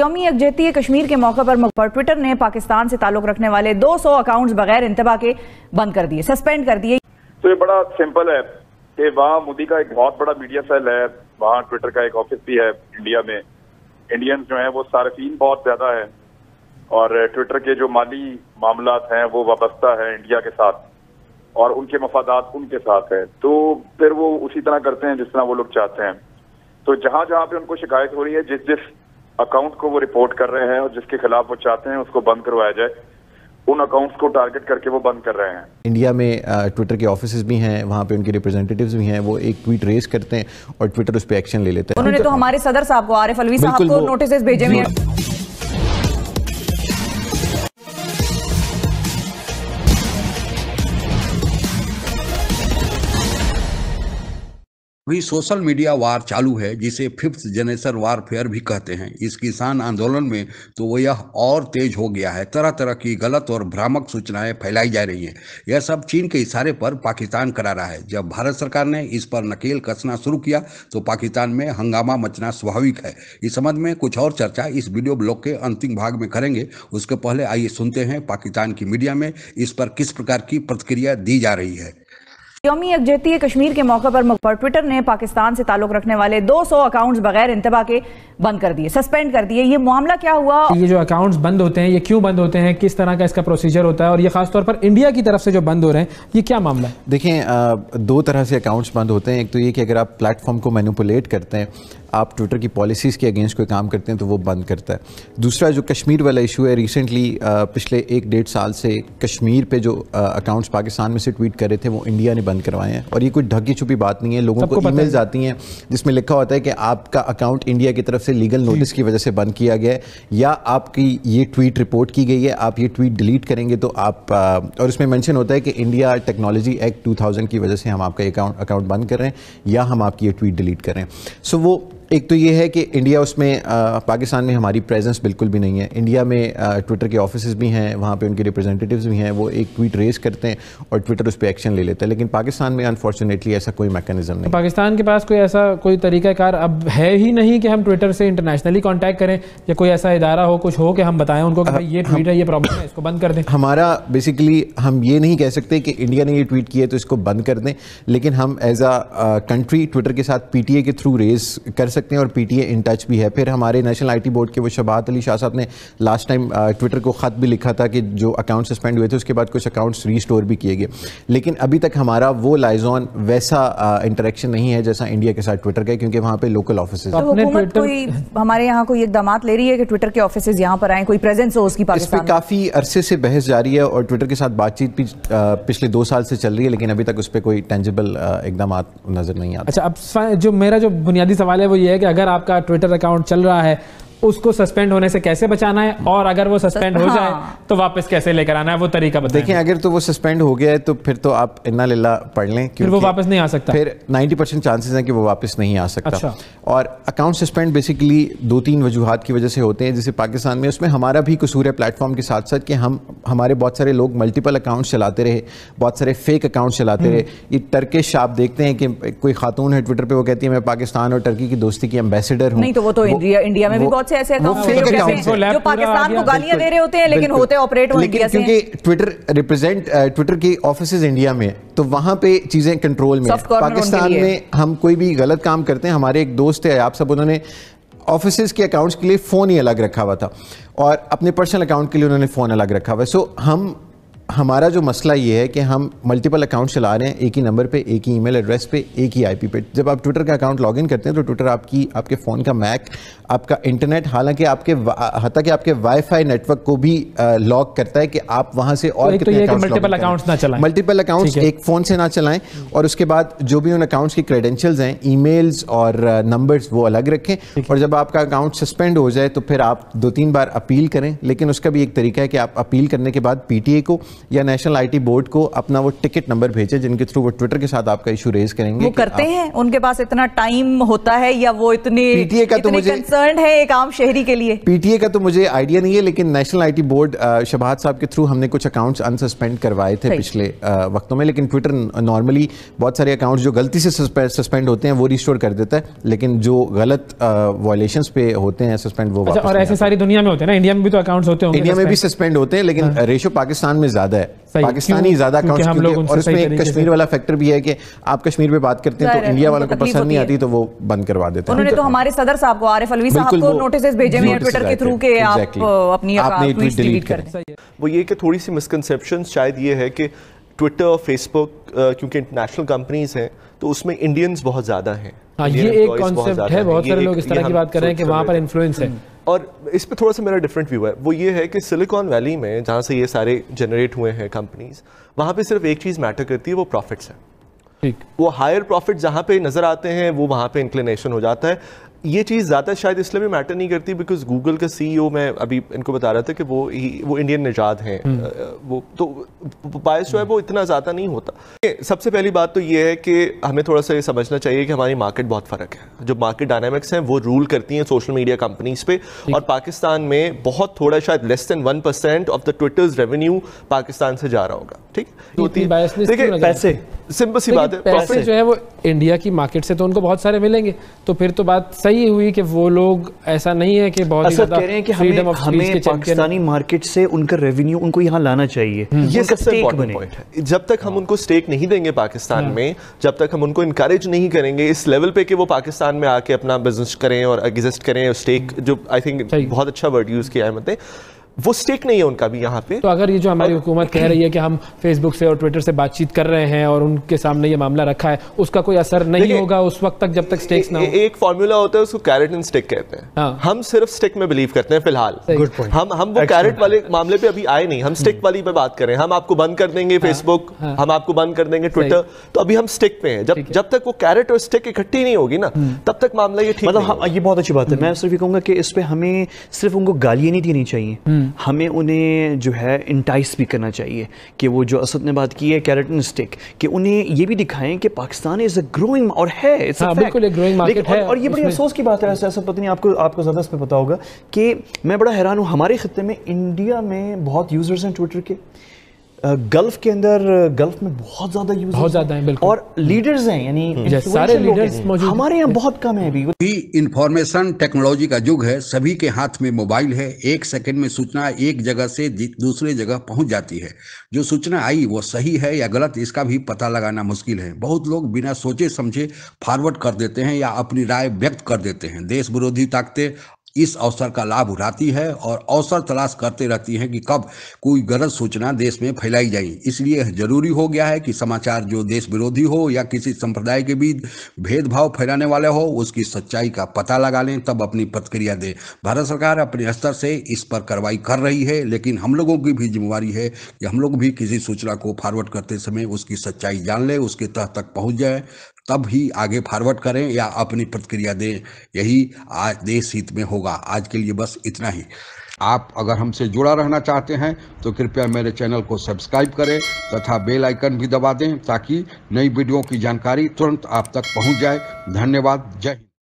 योमी यकजहती कश्मीर के मौके पर, ट्विटर ने पाकिस्तान से ताल्लुक रखने वाले 200 अकाउंट बगैर इंतबा के बंद कर दिए सस्पेंड कर दिए तो ये बड़ा सिंपल है कि वहाँ मोदी का एक बहुत बड़ा मीडिया सेल है वहाँ ट्विटर का एक ऑफिस भी है इंडिया में इंडियन जो है वो सार्फिन बहुत ज्यादा है और ट्विटर के जो माली मामला हैं वो वाबस्ता है इंडिया के साथ और उनके मफादात उनके साथ है तो फिर वो उसी तरह करते हैं जिस तरह वो लोग चाहते हैं तो जहां जहां पे उनको शिकायत हो रही है जिस जिस अकाउंट को वो रिपोर्ट कर रहे हैं और जिसके खिलाफ वो चाहते हैं उसको बंद करवाया जाए उन अकाउंट्स को टारगेट करके वो बंद कर रहे हैं इंडिया में ट्विटर के ऑफिस भी हैं वहाँ पे उनके रिप्रेजेंटेटिव भी हैं वो एक ट्वीट रेस करते हैं और ट्विटर उस पर एक्शन ले लेते हैं उन्होंने तो हाँ। हमारे सदर साहब को आरिफ अलवी साहब को नोटिस भेजे हुए हैं अभी सोशल मीडिया वार चालू है जिसे फिफ्थ जनरेशन वारफेयर भी कहते हैं इस किसान आंदोलन में तो वो यह और तेज हो गया है तरह तरह की गलत और भ्रामक सूचनाएं फैलाई जा रही हैं यह सब चीन के इशारे पर पाकिस्तान करा रहा है जब भारत सरकार ने इस पर नकेल कसना शुरू किया तो पाकिस्तान में हंगामा मचना स्वाभाविक है इस संबंध में कुछ और चर्चा इस वीडियो ब्लॉग के अंतिम भाग में करेंगे उसके पहले आइए सुनते हैं पाकिस्तान की मीडिया में इस पर किस प्रकार की प्रतिक्रिया दी जा रही है योमी यकजहती कश्मीर के मौके पर, पर ट्विटर ने पाकिस्तान से ताल्लुक रखने वाले 200 अकाउंट बगैर इंतबा के बंद कर दिए सस्पेंड कर दिए ये मामला क्या हुआ ये जो अकाउंट्स बंद होते हैं ये क्यों बंद होते हैं किस तरह का इसका प्रोसीजर होता है और ये खासतौर पर इंडिया की तरफ से जो बंद हो रहे हैं ये क्या मामला है देखें दो तरह से अकाउंट्स बंद होते हैं एक तो ये कि अगर आप प्लेटफॉर्म को मैनिपुलेट करते हैं आप ट्विटर की पॉलिसीज़ के अगेंस्ट कोई काम करते हैं तो वो बंद करता है दूसरा जो कश्मीर वाला इशू है रिसेंटली पिछले एक डेढ़ साल से कश्मीर पे जो अकाउंट्स पाकिस्तान में से ट्वीट कर रहे थे वो इंडिया ने बंद करवाए हैं और ये कोई ढकी छुपी बात नहीं है लोगों को मिल आती हैं जिसमें लिखा होता है कि आपका अकाउंट इंडिया की तरफ से लीगल नोटिस की वजह से बंद किया गया है या आपकी ये ट्वीट रिपोर्ट की गई है आप ये ट्वीट डिलीट करेंगे तो आप और इसमें मैंशन होता है कि इंडिया टेक्नोलॉजी एक्ट टू की वजह से हम आपका अकाउंट अकाउंट बंद कर रहे हैं या हम आपकी ये ट्वीट डिलीट करें सो so, वो एक तो ये है कि इंडिया उसमें पाकिस्तान में हमारी प्रेजेंस बिल्कुल भी नहीं है इंडिया में ट्विटर के ऑफिस भी हैं वहाँ पे उनके रिप्रेजेंटेटिव्स भी हैं वो एक ट्वीट रेज करते हैं और ट्विटर उस पर एक्शन ले लेते हैं लेकिन पाकिस्तान में अनफॉर्चुनेटली ऐसा कोई मैकेनिज्म नहीं पाकिस्तान के पास कोई ऐसा कोई तरीकाकार अब है ही नहीं कि हम ट्विटर से इंटरनेशनली कॉन्टैक्ट करें या कोई ऐसा इदारा हो कुछ हो कि हम बताएं उनको कि ये ट्वीट है ये प्रॉब्लम है इसको बंद कर दें हमारा बेसिकली हम ये नहीं कह सकते कि इंडिया ने ये ट्वीट किया तो इसको बंद कर दें लेकिन हम एज अ कंट्री ट्विटर के साथ पी के थ्रू रेज कर सकते सकते हैं और पीटीए इन टच भी है फिर हमारे नेशनल आईटी बोर्ड के वो शबात अली शाह साहब ने लास्ट टाइम ट्विटर को ख़त भी लिखा था कि जो अकाउंट सस्पेंड हुए थे उसके बाद कुछ अकाउंट्स रीस्टोर भी किए गए लेकिन अभी तक हमारा वो लाइजॉन वैसा इंटरेक्शन uh, नहीं है जैसा इंडिया के साथ ट्विटर का क्योंकि वहाँ पर लोकल ऑफिस कोई हमारे यहाँ कोई इकदाम ले रही है कि ट्विटर के ऑफिस यहाँ पर आए कोई प्रेजेंस हो उसकी इस पर काफ़ी अरसे से बहस जारी है और ट्विटर के साथ बातचीत भी uh, पिछले दो साल से चल रही है लेकिन अभी तक उस पर कोई टेंजिबल uh, इकदाम नजर नहीं आता अच्छा अब जो मेरा जो बुनियादी सवाल है वो ये है कि अगर आपका ट्विटर अकाउंट चल रहा है उसको सस्पेंड होने से कैसे बचाना है और अगर वो सस्पेंड हो जाए हाँ। तो वापस कैसे लेकर आना है वो तरीका बताएं देखिए अगर तो वो सस्पेंड हो गया है तो फिर तो आप इन्ना लीला पढ़ लें फिर वो वापस नहीं आ सकता फिर 90 परसेंट चांसेस हैं कि वो वापस नहीं आ सकता अच्छा। और अकाउंट सस्पेंड बेसिकली दो तीन वजूहत की वजह से होते हैं जैसे पाकिस्तान में उसमें हमारा भी कसूर है प्लेटफॉर्म के साथ साथ कि हम हमारे बहुत सारे लोग मल्टीपल अकाउंट्स चलाते रहे बहुत सारे फेक अकाउंट्स चलाते हम्म। रहे ये टर्किश आप देखते हैं कि कोई खातून है ट्विटर पर वो कहती है मैं पाकिस्तान और टर्की की दोस्ती की एम्बेसडर हूँ इंडिया तो तो में भी बहुत से ऐसे अकाउंट जो पाकिस्तान को गालियां दे रहे होते हैं लेकिन होते ऑपरेट क्योंकि ट्विटर रिप्रेजेंट ट्विटर की ऑफिस इंडिया में तो वहाँ पे चीज़ें कंट्रोल में पाकिस्तान में हम कोई भी गलत काम करते हैं हमारे एक दोस्त है आप सब उन्होंने ऑफिस के अकाउंट्स के लिए फ़ोन ही अलग रखा हुआ था और अपने पर्सनल अकाउंट के लिए उन्होंने फ़ोन अलग रखा हुआ है सो हम हमारा जो मसला ये है कि हम मल्टीपल अकाउंट चला रहे हैं एक ही नंबर पे एक ही ईमेल एड्रेस पे एक ही आईपी पे जब आप ट्विटर का अकाउंट लॉगिन करते हैं तो ट्विटर आपकी आपके फ़ोन का मैक आपका इंटरनेट हालांकि आपके हत्या कि आपके वाईफाई नेटवर्क को भी लॉक करता है कि आप वहां से और तो मल्टीपल अकाउंट्स तो ना चलाएं मल्टीपल अकाउंट एक फ़ोन से ना चलाएं और उसके बाद जो भी उन अकाउंट्स की क्रेडेंशियल्स हैं ई और नंबर्स वो अलग रखें और जब आपका अकाउंट सस्पेंड हो जाए तो फिर आप दो तीन बार अपील करें लेकिन उसका भी एक तरीका है कि आप अपील करने के बाद पीटीए को या नेशनल आईटी बोर्ड को अपना वो टिकट नंबर भेजे जिनके थ्रू वो ट्विटर के साथ आपका इशू रेज करेंगे वो करते हैं उनके पास इतना टाइम होता है या वो इतने पीटीए का तो मुझे कंसर्न है एक आम शहरी के लिए पीटीए का तो मुझे आइडिया नहीं है लेकिन नेशनल आईटी बोर्ड शबाद साहब के थ्रू हमने कुछ अकाउंट्स अनसस्पेंड करवाए थे पिछले वक्तों में लेकिन ट्विटर नॉर्मली बहुत सारे अकाउंट जो गलती से सस्पेंड होते हैं वो रिस्टोर कर देता है लेकिन जो गलत वॉयलेशन पे होते हैं सस्पेंड वो अच्छा, और ऐसे सारी दुनिया में होते हैं ना इंडिया में भी तो अकाउंट्स होते हैं इंडिया में भी सस्पेंड होते हैं लेकिन रेशो हाँ। पाकिस्तान में ज्यादा ज्यादा है पाकिस्तानी ज्यादा अकाउंट्स और इसमें एक कश्मीर वाला फैक्टर भी है कि आप कश्मीर पे बात करते हैं तो इंडिया वालों को पसंद नहीं आती तो वो बंद करवा देते हैं उन्होंने तो हमारे सदर साहब को आरिफ अलवी साहब को नोटिस भेजे हुए हैं ट्विटर के थ्रू के आप अपनी ट्वीट डिलीट करें वो ये कि थोड़ी सी मिसकनसेप्शन शायद ये है कि ट्विटर और फेसबुक क्योंकि इंटरनेशनल कंपनीज हैं तो उसमें इंडियंस बहुत ज्यादा हैं हाँ, ये एक कॉन्सेप्ट है बहुत सारे लोग इस तरह की बात कर रहे हैं कि वहां पर इन्फ्लुएंस है हम्म। और इस पर थोड़ा सा मेरा डिफरेंट व्यू है वो ये है कि सिलिकॉन वैली में जहां से ये सारे जनरेट हुए हैं कंपनीज वहां पे सिर्फ एक चीज़ मैटर करती है वो प्रॉफिट्स है वो हायर प्रॉफिट जहां पे नज़र आते हैं वो वहां पे इंक्लिनेशन हो जाता है ये चीज़ ज़्यादा शायद इसलिए भी मैटर नहीं करती बिकॉज गूगल का सीईओ मैं अभी इनको बता रहा था कि वो ही वो इंडियन निजात हैं हम्म। वो तो बायस जो है वो इतना ज़्यादा नहीं होता सबसे पहली बात तो ये है कि हमें थोड़ा सा ये समझना चाहिए कि हमारी मार्केट बहुत फ़र्क है जो मार्केट डायनामिक्स हैं वो रूल करती हैं सोशल मीडिया कंपनीज़ पर और पाकिस्तान में बहुत थोड़ा शायद less than one percent of the Twitter's revenue Pakistan से जा रहा होगा ठीक दो है देखिए पैसे सिंपल सी बात है पैसे जो है वो इंडिया की मार्केट से तो उनको बहुत सारे मिलेंगे तो फिर तो बात सही हुई कि वो लोग ऐसा नहीं है कि बहुत ज्यादा कह रहे हैं कि हमें, हमें पाकिस्तानी मार्केट से उनका रेवेन्यू उनको यहाँ लाना चाहिए हम्म। ये सबसे पॉइंट है जब तक हम हाँ। उनको स्टेक नहीं देंगे पाकिस्तान हाँ। में जब तक हम उनको इनकरेज नहीं करेंगे इस लेवल पे कि वो पाकिस्तान में आके अपना बिजनेस करें और एग्जिस्ट करें स्टेक जो आई थिंक बहुत अच्छा वर्ड यूज़ किया है मतलब वो स्टेक नहीं है उनका भी यहाँ पे तो अगर ये जो हमारी हुकूमत कह रही है कि हम फेसबुक से और ट्विटर से बातचीत कर रहे हैं और उनके सामने ये मामला रखा है उसका कोई असर नहीं होगा उस वक्त तक जब तक स्टेक्स ना हो एक फॉर्मूला होता है उसको कैरेट एंड स्टिक कहते हैं हाँ। हम सिर्फ स्टिक में बिलीव करते हैं फिलहाल हम हम वो कैरेट वाले मामले पे अभी आए नहीं हम स्टिक hmm। वाली पे बात करें हम आपको बंद कर देंगे फेसबुक हाँ। हाँ। हम आपको बंद कर देंगे ट्विटर तो अभी हम स्टिक पे हैं जब जब तक वो कैरेट और स्टिक इकट्ठी नहीं होगी ना hmm। तब तक मामला ये ठीक मतलब हाँ, ये बहुत अच्छी बात है hmm। मैं सिर्फ ये कहूंगा कि इस पर हमें सिर्फ उनको गालियां नहीं देनी चाहिए हमें उन्हें जो है इंटाइस भी करना चाहिए कि वो जो असद ने बात की है कैरेटन स्टिक कि उन्हें ये भी दिखाएं कि पाकिस्तान इज़ अ ग्रोइंग और है हाँ, बिल्कुल ग्रोइंग मार्केट है और, और ये बड़ी अफसोस की बात है असद पत्नी आपको आपको ज़्यादा इस पर पता होगा कि मैं बड़ा हैरान हूँ हमारे खत्े में इंडिया में बहुत यूज़र्स हैं ट्विटर के गल्फ के अंदर गल्फ में बहुत ज्यादा यूज बहुत ज्यादा है बिल्कुल और लीडर्स हैं यानी सारे लीडर्स मौजूद हमारे यहाँ बहुत कम है अभी भी इंफॉर्मेशन टेक्नोलॉजी का युग है सभी के हाथ में मोबाइल है एक सेकंड में सूचना एक जगह से दूसरे जगह पहुंच जाती है जो सूचना आई वो सही है या गलत इसका भी पता लगाना मुश्किल है बहुत लोग बिना सोचे समझे फॉरवर्ड कर देते हैं या अपनी राय व्यक्त कर देते हैं देश विरोधी ताकतें इस अवसर का लाभ उठाती है और अवसर तलाश करते रहती है कि कब कोई गलत सूचना देश में फैलाई जाए इसलिए जरूरी हो गया है कि समाचार जो देश विरोधी हो या किसी संप्रदाय के बीच भेदभाव फैलाने वाले हो उसकी सच्चाई का पता लगा लें तब अपनी प्रतिक्रिया दें भारत सरकार अपने स्तर से इस पर कार्रवाई कर रही है लेकिन हम लोगों की भी जिम्मेवारी है कि हम लोग भी किसी सूचना को फॉरवर्ड करते समय उसकी सच्चाई जान लें उसके तह तक पहुँच जाए तब ही आगे फॉरवर्ड करें या अपनी प्रतिक्रिया दें यही आज देश हित में होगा आज के लिए बस इतना ही आप अगर हमसे जुड़ा रहना चाहते हैं तो कृपया मेरे चैनल को सब्सक्राइब करें तथा बेल आइकन भी दबा दें ताकि नई वीडियो की जानकारी तुरंत आप तक पहुंच जाए धन्यवाद जय